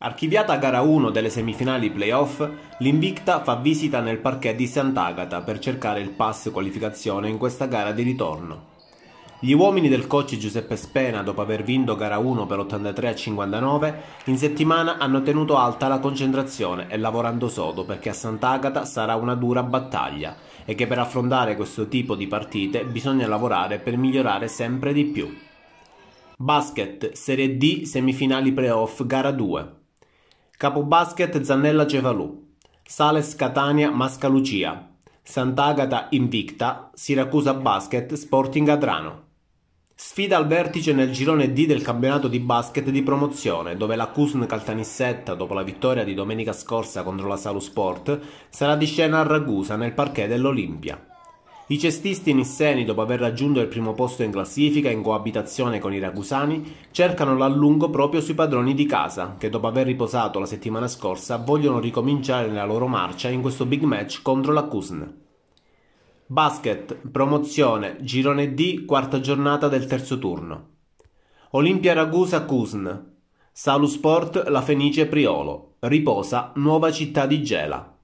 Archiviata gara 1 delle semifinali playoff, l'Invicta fa visita nel parquet di Sant'Agata per cercare il pass qualificazione in questa gara di ritorno. Gli uomini del coach Giuseppe Spena, dopo aver vinto gara 1 per 83 a 59, in settimana hanno tenuto alta la concentrazione e lavorando sodo perché a Sant'Agata sarà una dura battaglia e che per affrontare questo tipo di partite bisogna lavorare per migliorare sempre di più. Basket, Serie D, semifinali playoff, gara 2. Capobasket Zannella Cefalù, Sales Catania Mascalucia, Sant'Agata Invicta, Siracusa Basket Sporting Adrano. Sfida al vertice nel girone D del campionato di basket di promozione, dove la Cusn Caltanissetta, dopo la vittoria di domenica scorsa contro la Salusport, sarà di scena a Ragusa nel parquet dell'Olimpia. I cestisti nisseni, dopo aver raggiunto il primo posto in classifica in coabitazione con i ragusani, cercano l'allungo proprio sui padroni di casa, che dopo aver riposato la settimana scorsa vogliono ricominciare la loro marcia in questo big match contro la Cusn. Basket, promozione, girone D, quarta giornata del terzo turno. Olimpia Ragusa Cusn. Salusport La Fenice Priolo. Riposa Nuova Città di Gela.